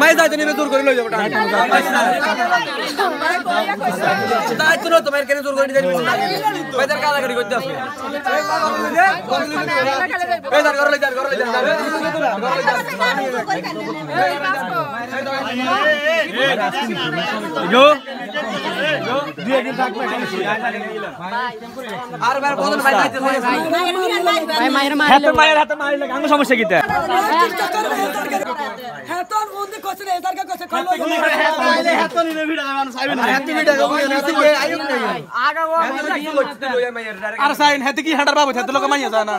মাই যাইতে নিবে জোর করে লই যাব দায়িত্ব না তোমার কেন জোর করে যাইবে বেদার কালাকারি করতে আসবে বেদার করে লই যাবে করে লই যাবে করে লই যাবে সমস্যা বাবু হেতে লোক মাইয়া যায় না